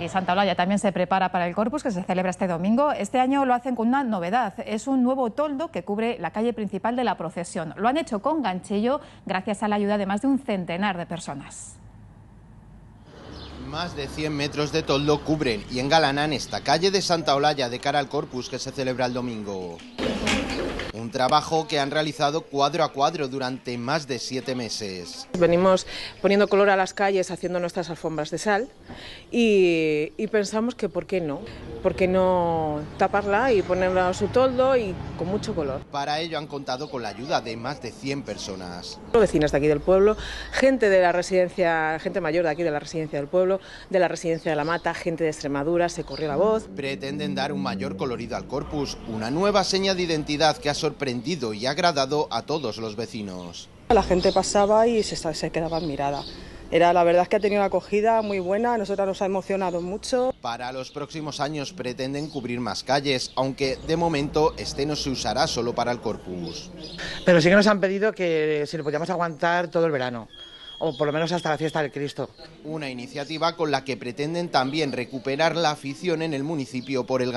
Y Santa Olalla también se prepara para el Corpus, que se celebra este domingo. Este año lo hacen con una novedad. Es un nuevo toldo que cubre la calle principal de la procesión. Lo han hecho con ganchillo, gracias a la ayuda de más de un centenar de personas. Más de 100 metros de toldo cubren y engalanan esta calle de Santa Olalla de cara al Corpus que se celebra el domingo trabajo que han realizado cuadro a cuadro durante más de siete meses. Venimos poniendo color a las calles, haciendo nuestras alfombras de sal y, pensamos que por qué no, por qué no taparla y ponerla a su toldo y con mucho color. Para ello han contado con la ayuda de más de 100 personas. Vecinas de aquí del pueblo, gente de la residencia, gente mayor de aquí de la residencia del pueblo, de la residencia de la Mata, gente de Extremadura, se corrió la voz. Pretenden dar un mayor colorido al corpus, una nueva seña de identidad que ha sorprendido sorprendido y agradado a todos los vecinos. La gente pasaba y se, se quedaba admirada. Era, la verdad es que ha tenido una acogida muy buena, nosotros nos ha emocionado mucho. Para los próximos años pretenden cubrir más calles, aunque de momento este no se usará solo para el Corpus. Pero sí que nos han pedido que eh, si lo podíamos aguantar todo el verano o por lo menos hasta la fiesta del Cristo. Una iniciativa con la que pretenden también recuperar la afición en el municipio por el